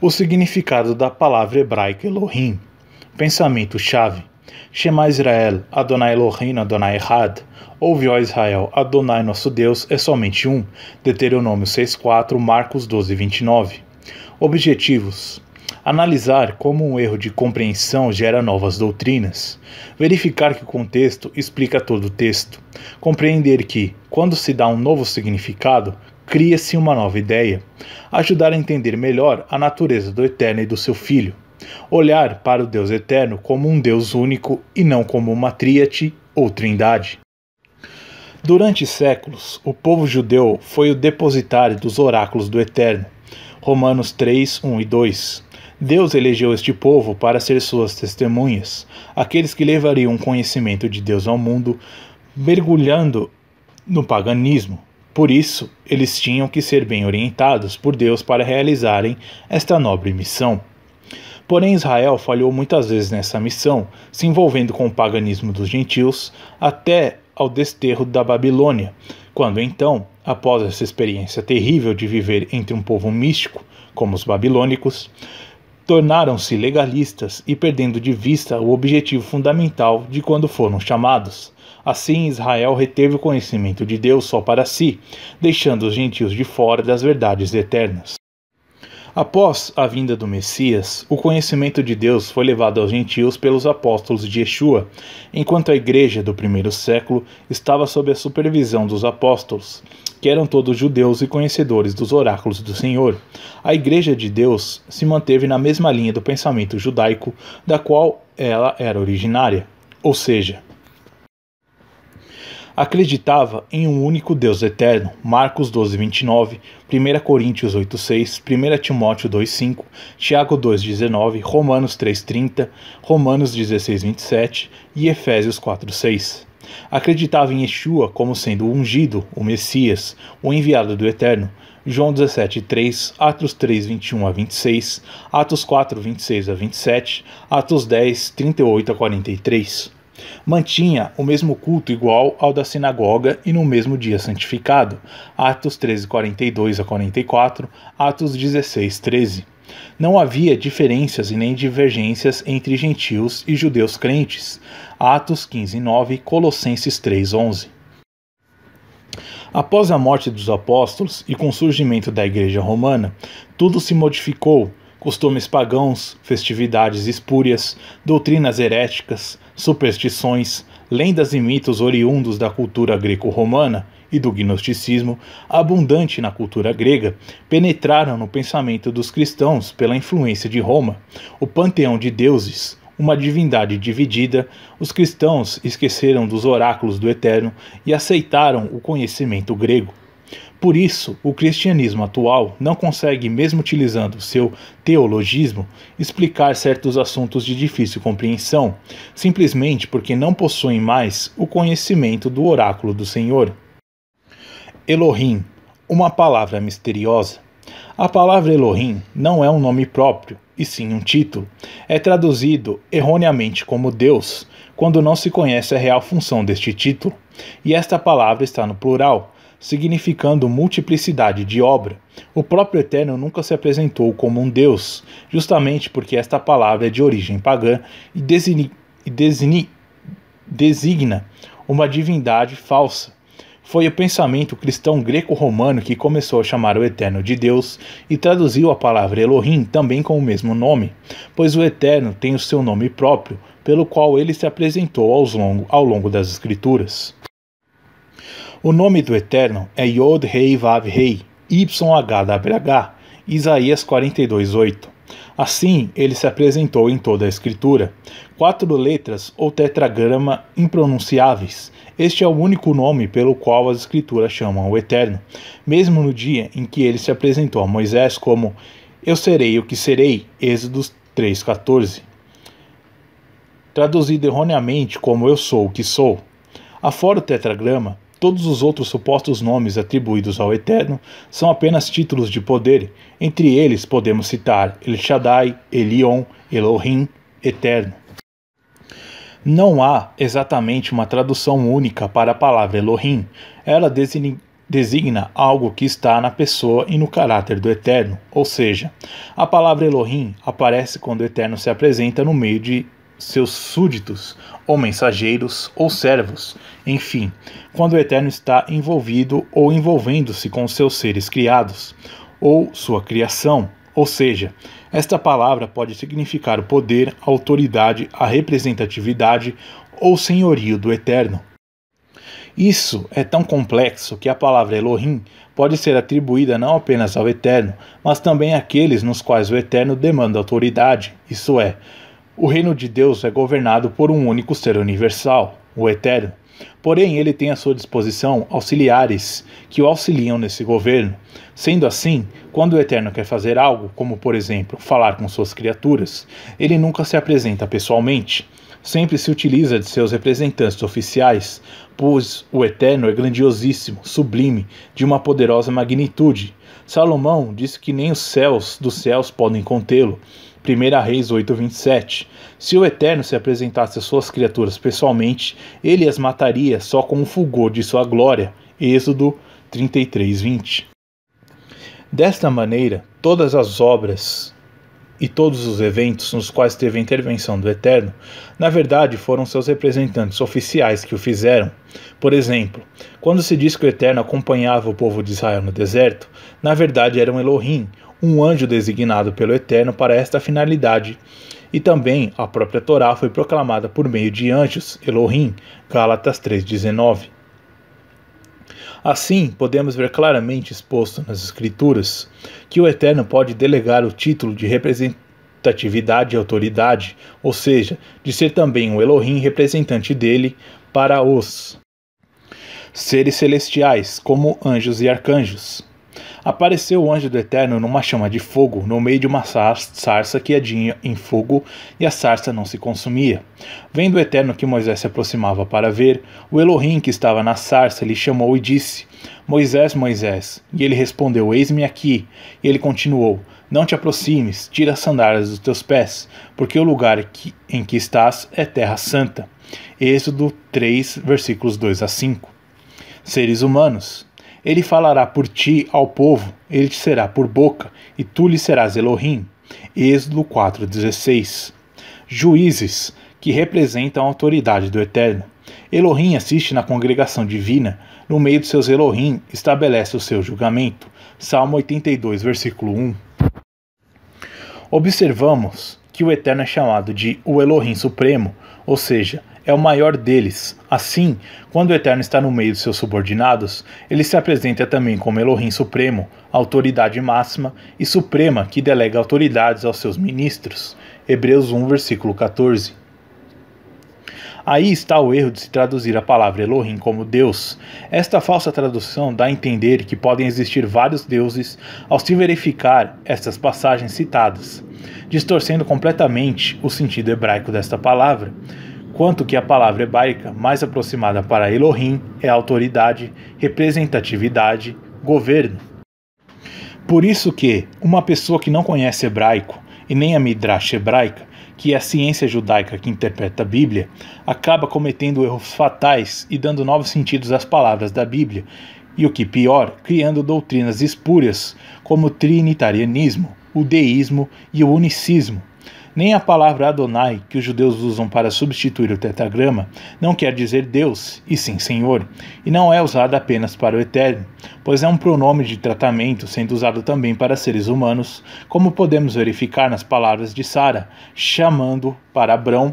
o significado da palavra hebraica Elohim. Pensamento-chave. Shema Israel, Adonai Elohim, Adonai Had. Ouve, ó Israel, Adonai nosso Deus é somente um. Deuteronômio 6.4, Marcos 12, 29. Objetivos. Analisar como um erro de compreensão gera novas doutrinas. Verificar que o contexto explica todo o texto. Compreender que, quando se dá um novo significado, cria-se uma nova ideia, ajudar a entender melhor a natureza do Eterno e do seu Filho, olhar para o Deus Eterno como um Deus único e não como uma tríade ou trindade. Durante séculos, o povo judeu foi o depositário dos oráculos do Eterno. Romanos 3, 1 e 2. Deus elegeu este povo para ser suas testemunhas, aqueles que levariam o conhecimento de Deus ao mundo, mergulhando no paganismo. Por isso, eles tinham que ser bem orientados por Deus para realizarem esta nobre missão. Porém, Israel falhou muitas vezes nessa missão, se envolvendo com o paganismo dos gentios até ao desterro da Babilônia, quando então, após essa experiência terrível de viver entre um povo místico, como os babilônicos, tornaram-se legalistas e perdendo de vista o objetivo fundamental de quando foram chamados. Assim, Israel reteve o conhecimento de Deus só para si, deixando os gentios de fora das verdades eternas. Após a vinda do Messias, o conhecimento de Deus foi levado aos gentios pelos apóstolos de Yeshua, enquanto a igreja do primeiro século estava sob a supervisão dos apóstolos que eram todos judeus e conhecedores dos oráculos do Senhor, a Igreja de Deus se manteve na mesma linha do pensamento judaico da qual ela era originária, ou seja, acreditava em um único Deus eterno, Marcos 12, 29, 1 Coríntios 8, 6, 1 Timóteo 2, 5, Tiago 2, 19, Romanos 3, 30, Romanos 16, 27 e Efésios 4, 6. Acreditava em Yeshua como sendo o ungido, o Messias, o enviado do Eterno. João 17:3, Atos 3:21 a 26, Atos 4:26 a 27, Atos 10:38 a 43. Mantinha o mesmo culto igual ao da sinagoga e no mesmo dia santificado. Atos 13, 42 a 44, Atos 16, 13. Não havia diferenças e nem divergências entre gentios e judeus crentes. Atos 15, 9, Colossenses 3, 11. Após a morte dos apóstolos e com o surgimento da Igreja Romana, tudo se modificou costumes pagãos, festividades espúrias, doutrinas heréticas, superstições, lendas e mitos oriundos da cultura greco-romana e do gnosticismo, abundante na cultura grega, penetraram no pensamento dos cristãos pela influência de Roma, o panteão de deuses, uma divindade dividida, os cristãos esqueceram dos oráculos do Eterno e aceitaram o conhecimento grego. Por isso, o cristianismo atual não consegue, mesmo utilizando seu teologismo, explicar certos assuntos de difícil compreensão, simplesmente porque não possuem mais o conhecimento do oráculo do Senhor. Elohim, uma palavra misteriosa. A palavra Elohim não é um nome próprio, e sim um título. É traduzido erroneamente como Deus, quando não se conhece a real função deste título. E esta palavra está no plural, significando multiplicidade de obra, o próprio Eterno nunca se apresentou como um Deus, justamente porque esta palavra é de origem pagã e designi, designi, designa uma divindade falsa. Foi o pensamento cristão greco-romano que começou a chamar o Eterno de Deus e traduziu a palavra Elohim também com o mesmo nome, pois o Eterno tem o seu nome próprio, pelo qual ele se apresentou longo, ao longo das Escrituras. O nome do Eterno é Yod Rei Vav Rei, YHWH, Isaías 42:8. Assim, ele se apresentou em toda a Escritura. Quatro letras ou tetragrama impronunciáveis. Este é o único nome pelo qual as Escrituras chamam o Eterno, mesmo no dia em que ele se apresentou a Moisés como Eu serei o que serei, Êxodo 3,14. Traduzido erroneamente como Eu sou o que sou. Afora o tetragrama, Todos os outros supostos nomes atribuídos ao Eterno são apenas títulos de poder. Entre eles podemos citar El Shaddai, Elion, Elohim, Eterno. Não há exatamente uma tradução única para a palavra Elohim. Ela designa algo que está na pessoa e no caráter do Eterno, ou seja, a palavra Elohim aparece quando o Eterno se apresenta no meio de seus súditos, ou mensageiros, ou servos, enfim, quando o Eterno está envolvido ou envolvendo-se com seus seres criados, ou sua criação, ou seja, esta palavra pode significar o poder, a autoridade, a representatividade ou senhorio do Eterno. Isso é tão complexo que a palavra Elohim pode ser atribuída não apenas ao Eterno, mas também àqueles nos quais o Eterno demanda autoridade, isto é, o reino de Deus é governado por um único ser universal, o Eterno. Porém, ele tem à sua disposição auxiliares que o auxiliam nesse governo. Sendo assim, quando o Eterno quer fazer algo, como por exemplo falar com suas criaturas, ele nunca se apresenta pessoalmente. Sempre se utiliza de seus representantes oficiais, pois o Eterno é grandiosíssimo, sublime, de uma poderosa magnitude. Salomão disse que nem os céus dos céus podem contê-lo. 1 Reis 8:27. Se o Eterno se apresentasse às suas criaturas pessoalmente, ele as mataria só com o fulgor de sua glória. Êxodo 33:20. Desta maneira, todas as obras e todos os eventos nos quais teve a intervenção do Eterno, na verdade foram seus representantes oficiais que o fizeram. Por exemplo, quando se diz que o Eterno acompanhava o povo de Israel no deserto, na verdade era um Elohim, um anjo designado pelo Eterno para esta finalidade. E também a própria Torá foi proclamada por meio de anjos, Elohim, Gálatas 3,19. Assim, podemos ver claramente exposto nas Escrituras que o Eterno pode delegar o título de representatividade e autoridade, ou seja, de ser também um Elohim representante dele, para os seres celestiais, como anjos e arcanjos. Apareceu o anjo do Eterno numa chama de fogo, no meio de uma sarça que adinha em fogo, e a sarça não se consumia. Vendo o Eterno que Moisés se aproximava para ver, o Elohim que estava na sarça lhe chamou e disse: Moisés, Moisés. E ele respondeu: Eis-me aqui. E ele continuou: Não te aproximes, tira as sandálias dos teus pés, porque o lugar em que estás é terra santa. Êxodo 3, versículos 2 a 5. Seres humanos. Ele falará por ti ao povo, ele te será por boca, e tu lhe serás Elohim. Êxodo 4,16. Juízes, que representam a autoridade do Eterno. Elohim assiste na congregação divina, no meio de seus Elohim estabelece o seu julgamento. Salmo 82, versículo 1. Observamos que o Eterno é chamado de o Elohim Supremo, ou seja, é o maior deles. Assim, quando o Eterno está no meio de seus subordinados, ele se apresenta também como Elohim Supremo, autoridade máxima e suprema que delega autoridades aos seus ministros. Hebreus 1, versículo 14. Aí está o erro de se traduzir a palavra Elohim como Deus. Esta falsa tradução dá a entender que podem existir vários deuses ao se verificar estas passagens citadas, distorcendo completamente o sentido hebraico desta palavra enquanto que a palavra hebraica mais aproximada para Elohim é autoridade, representatividade, governo. Por isso que uma pessoa que não conhece hebraico e nem a Midrash hebraica, que é a ciência judaica que interpreta a Bíblia, acaba cometendo erros fatais e dando novos sentidos às palavras da Bíblia, e o que pior, criando doutrinas espúrias como o trinitarianismo, o deísmo e o unicismo, nem a palavra Adonai, que os judeus usam para substituir o tetragrama, não quer dizer Deus, e sim Senhor, e não é usada apenas para o eterno, pois é um pronome de tratamento sendo usado também para seres humanos, como podemos verificar nas palavras de Sara, chamando para Abrão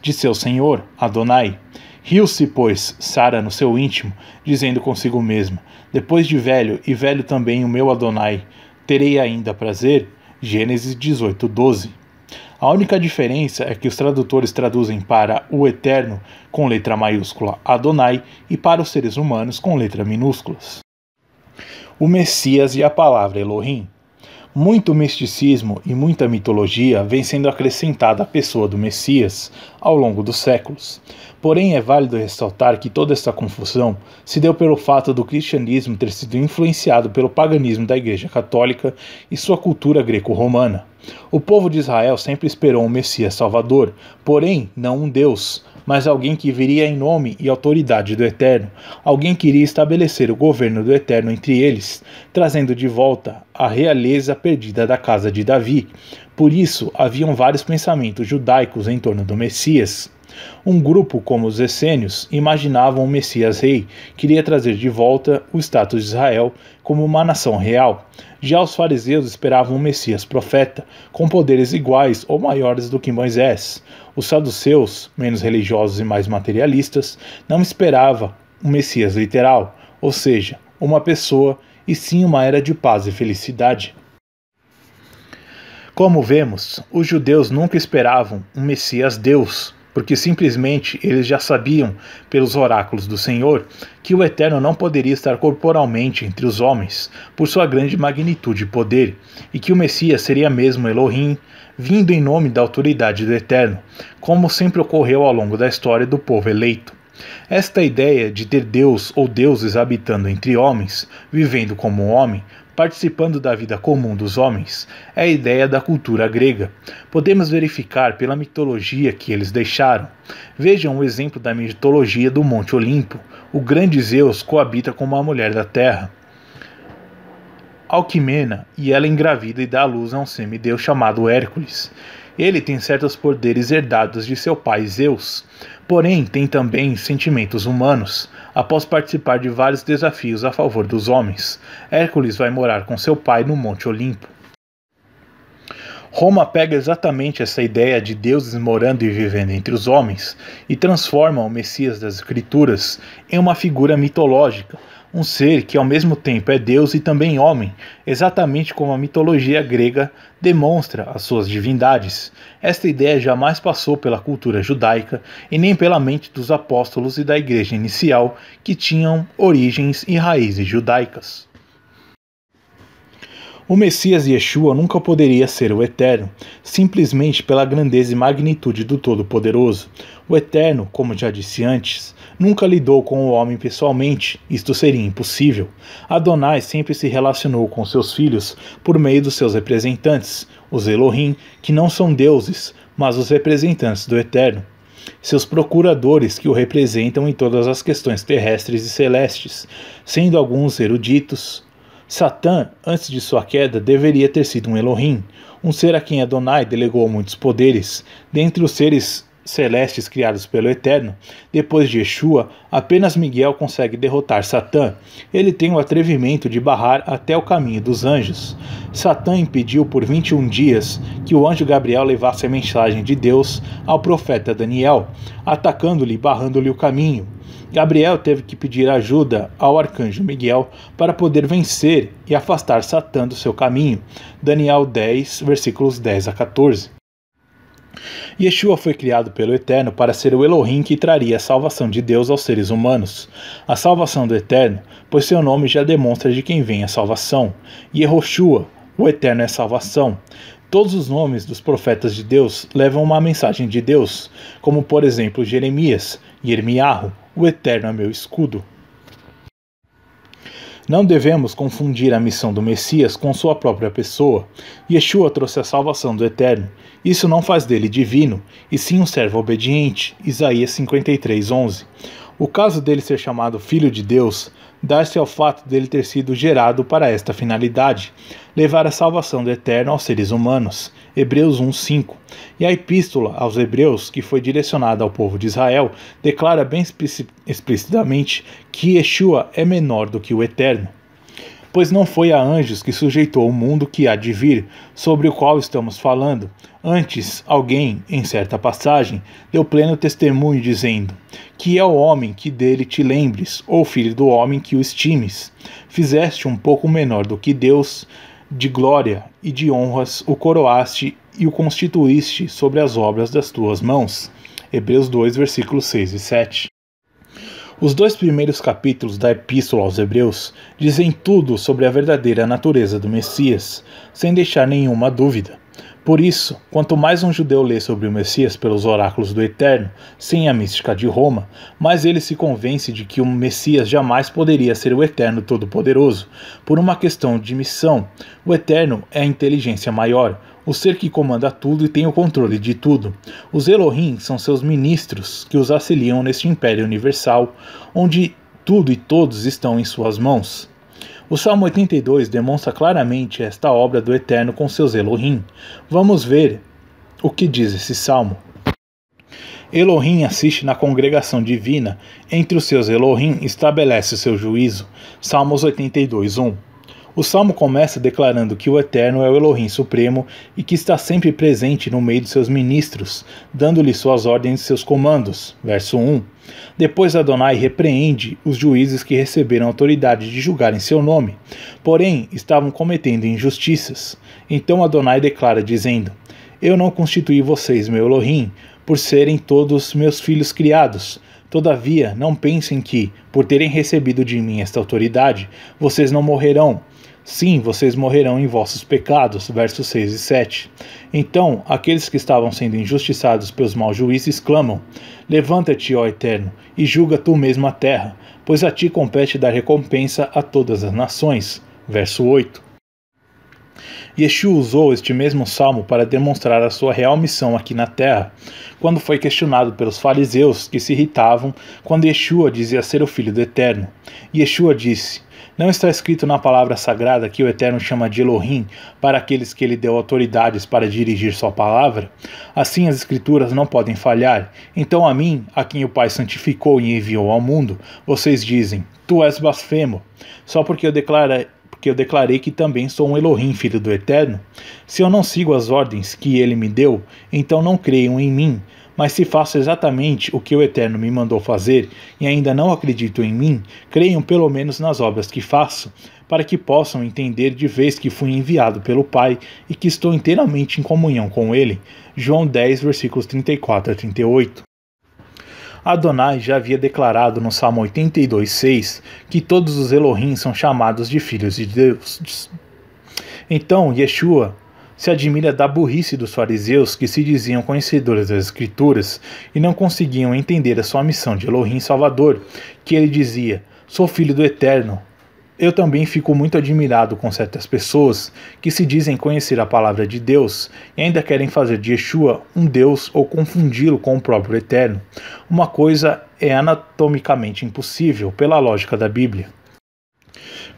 de seu Senhor, Adonai. Riu-se, pois, Sara no seu íntimo, dizendo consigo mesma: Depois de velho, e velho também o meu Adonai, terei ainda prazer? Gênesis 18, 12. A única diferença é que os tradutores traduzem para o Eterno com letra maiúscula Adonai e para os seres humanos com letra minúsculas. O Messias e a palavra Elohim. Muito misticismo e muita mitologia vem sendo acrescentada à pessoa do Messias ao longo dos séculos. Porém, é válido ressaltar que toda essa confusão se deu pelo fato do cristianismo ter sido influenciado pelo paganismo da Igreja Católica e sua cultura greco-romana. O povo de Israel sempre esperou um Messias Salvador, porém não um Deus, mas alguém que viria em nome e autoridade do Eterno, alguém que iria estabelecer o governo do Eterno entre eles, trazendo de volta a realeza perdida da casa de Davi. Por isso, haviam vários pensamentos judaicos em torno do Messias. Um grupo como os essênios imaginavam um Messias rei que iria trazer de volta o status de Israel como uma nação real. Já os fariseus esperavam um Messias profeta, com poderes iguais ou maiores do que Moisés. Os saduceus, menos religiosos e mais materialistas, não esperavam um Messias literal, ou seja, uma pessoa, e sim uma era de paz e felicidade. Como vemos, os judeus nunca esperavam um Messias Deus, porque simplesmente eles já sabiam, pelos oráculos do Senhor, que o Eterno não poderia estar corporalmente entre os homens, por sua grande magnitude e poder, e que o Messias seria mesmo Elohim, vindo em nome da autoridade do Eterno, como sempre ocorreu ao longo da história do povo eleito. Esta ideia de ter Deus ou deuses habitando entre homens, vivendo como homem, participando da vida comum dos homens, é a ideia da cultura grega. Podemos verificar pela mitologia que eles deixaram. Vejam o exemplo da mitologia do Monte Olimpo. O grande Zeus coabita com uma mulher da terra. Alquimena, e ela engravida e dá à luz a um semideus chamado Hércules. Ele tem certos poderes herdados de seu pai Zeus, porém tem também sentimentos humanos. Após participar de vários desafios a favor dos homens, Hércules vai morar com seu pai no Monte Olimpo. Roma pega exatamente essa ideia de deuses morando e vivendo entre os homens e transforma o Messias das Escrituras em uma figura mitológica, um ser que ao mesmo tempo é Deus e também homem, exatamente como a mitologia grega demonstra as suas divindades. Esta ideia jamais passou pela cultura judaica e nem pela mente dos apóstolos e da igreja inicial, que tinham origens e raízes judaicas. O Messias Yeshua nunca poderia ser o Eterno, simplesmente pela grandeza e magnitude do Todo-Poderoso. O Eterno, como já disse antes, nunca lidou com o homem pessoalmente, isto seria impossível. Adonai sempre se relacionou com seus filhos por meio dos seus representantes, os Elohim, que não são deuses, mas os representantes do Eterno seus procuradores que o representam em todas as questões terrestres e celestes, sendo alguns eruditos, Satã, antes de sua queda, deveria ter sido um Elohim, um ser a quem Adonai delegou muitos poderes. Dentre os seres celestes criados pelo Eterno, depois de Yeshua, apenas Miguel consegue derrotar Satã. Ele tem o atrevimento de barrar até o caminho dos anjos. Satã impediu por 21 dias que o anjo Gabriel levasse a mensagem de Deus ao profeta Daniel, atacando-lhe e barrando-lhe o caminho. Gabriel teve que pedir ajuda ao arcanjo Miguel para poder vencer e afastar Satã do seu caminho. Daniel 10, versículos 10 a 14. Yeshua foi criado pelo Eterno para ser o Elohim que traria a salvação de Deus aos seres humanos. A salvação do Eterno, pois seu nome já demonstra de quem vem a salvação. Yehoshua, o Eterno é salvação. Todos os nomes dos profetas de Deus levam uma mensagem de Deus, como por exemplo Jeremias, Irmiarro, o Eterno é meu escudo. Não devemos confundir a missão do Messias com sua própria pessoa. Yeshua trouxe a salvação do Eterno. Isso não faz dele divino, e sim um servo obediente. Isaías 53:11. O caso dele ser chamado filho de Deus dar-se ao fato dele ter sido gerado para esta finalidade, levar a salvação do eterno aos seres humanos. Hebreus 1:5. E a epístola aos Hebreus, que foi direcionada ao povo de Israel, declara bem explicitamente que Yeshua é menor do que o eterno pois não foi a anjos que sujeitou o mundo que há de vir, sobre o qual estamos falando. Antes, alguém, em certa passagem, deu pleno testemunho, dizendo: Que é o homem que dele te lembres, ou filho do homem que o estimes. Fizeste um pouco menor do que Deus, de glória e de honras o coroaste e o constituíste sobre as obras das tuas mãos. Hebreus 2, versículos 6 e 7. Os dois primeiros capítulos da Epístola aos Hebreus dizem tudo sobre a verdadeira natureza do Messias, sem deixar nenhuma dúvida. Por isso, quanto mais um judeu lê sobre o Messias pelos oráculos do Eterno, sem a mística de Roma, mais ele se convence de que o Messias jamais poderia ser o Eterno Todo-Poderoso. Por uma questão de missão, o Eterno é a inteligência maior, o ser que comanda tudo e tem o controle de tudo. Os Elohim são seus ministros que os auxiliam neste império universal, onde tudo e todos estão em suas mãos. O Salmo 82 demonstra claramente esta obra do Eterno com seus Elohim. Vamos ver o que diz esse salmo. Elohim assiste na congregação divina, entre os seus Elohim estabelece o seu juízo. Salmos 82, 1. O salmo começa declarando que o Eterno é o Elohim Supremo e que está sempre presente no meio de seus ministros, dando-lhe suas ordens e seus comandos. Verso 1. Depois Adonai repreende os juízes que receberam autoridade de julgar em seu nome, porém estavam cometendo injustiças. Então Adonai declara, dizendo: Eu não constituí vocês meu Elohim, por serem todos meus filhos criados Todavia, não pensem que, por terem recebido de mim esta autoridade, vocês não morrerão. Sim, vocês morrerão em vossos pecados. Versos 6 e 7. Então, aqueles que estavam sendo injustiçados pelos maus juízes clamam: Levanta-te, ó Eterno, e julga tu mesmo a terra, pois a ti compete dar recompensa a todas as nações. Verso 8. Yeshua usou este mesmo salmo para demonstrar a sua real missão aqui na terra, quando foi questionado pelos fariseus que se irritavam quando Yeshua dizia ser o Filho do Eterno. Yeshua disse: não está escrito na palavra sagrada que o Eterno chama de Elohim para aqueles que ele deu autoridades para dirigir sua palavra? Assim as escrituras não podem falhar. Então a mim, a quem o Pai santificou e enviou ao mundo, vocês dizem: Tu és blasfemo, só porque eu declarei porque eu declarei que também sou um Elohim, filho do Eterno? Se eu não sigo as ordens que ele me deu, então não creiam em mim. Mas se faço exatamente o que o Eterno me mandou fazer e ainda não acredito em mim, creiam pelo menos nas obras que faço, para que possam entender de vez que fui enviado pelo Pai e que estou inteiramente em comunhão com Ele. João 10, versículos 34 a 38. Adonai já havia declarado no Salmo 82,6 que todos os Elohim são chamados de filhos de Deus. Então, Yeshua se admira da burrice dos fariseus que se diziam conhecedores das Escrituras e não conseguiam entender a sua missão de Elohim Salvador, que ele dizia: Sou filho do Eterno, eu também fico muito admirado com certas pessoas que se dizem conhecer a palavra de Deus e ainda querem fazer de Yeshua um Deus ou confundi-lo com o próprio Eterno. Uma coisa é anatomicamente impossível pela lógica da Bíblia.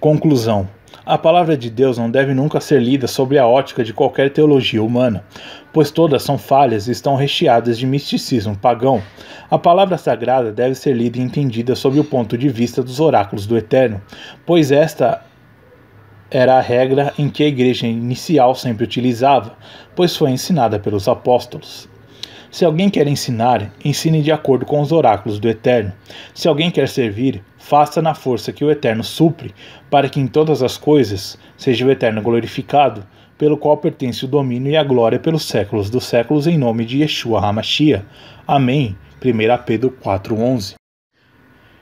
Conclusão: a palavra de Deus não deve nunca ser lida sob a ótica de qualquer teologia humana, pois todas são falhas e estão recheadas de misticismo pagão. A palavra sagrada deve ser lida e entendida sob o ponto de vista dos oráculos do Eterno, pois esta era a regra em que a igreja inicial sempre utilizava, pois foi ensinada pelos apóstolos. Se alguém quer ensinar, ensine de acordo com os oráculos do Eterno. Se alguém quer servir, faça na força que o Eterno supre, para que em todas as coisas seja o Eterno glorificado, pelo qual pertence o domínio e a glória pelos séculos dos séculos, em nome de Yeshua Hamashia. Amém. 1 Pedro 4:11.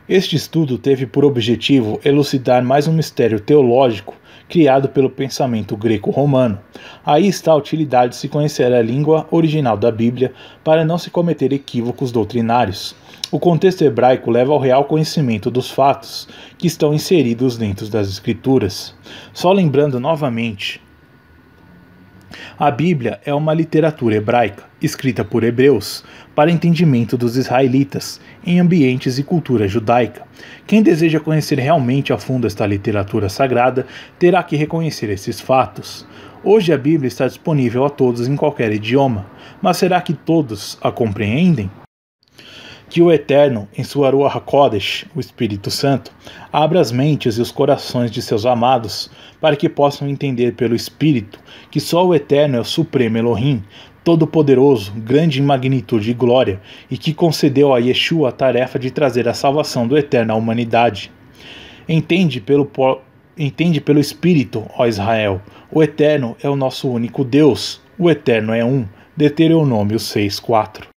Este estudo teve por objetivo elucidar mais um mistério teológico criado pelo pensamento greco-romano. Aí está a utilidade de se conhecer a língua original da Bíblia para não se cometer equívocos doutrinários. O contexto hebraico leva ao real conhecimento dos fatos que estão inseridos dentro das Escrituras. Só lembrando novamente, a Bíblia é uma literatura hebraica, escrita por hebreus, para entendimento dos israelitas em ambientes e cultura judaica. Quem deseja conhecer realmente a fundo esta literatura sagrada terá que reconhecer esses fatos. Hoje a Bíblia está disponível a todos em qualquer idioma, mas será que todos a compreendem? Que o Eterno, em sua Ruach HaKodesh, o Espírito Santo, abra as mentes e os corações de seus amados, para que possam entender pelo Espírito que só o Eterno é o Supremo Elohim, todo-poderoso, grande em magnitude e glória, e que concedeu a Yeshua a tarefa de trazer a salvação do eterno à humanidade. Entende pelo, entende pelo Espírito, ó Israel, o Eterno é o nosso único Deus, o Eterno é um. Deuteronômio 6,4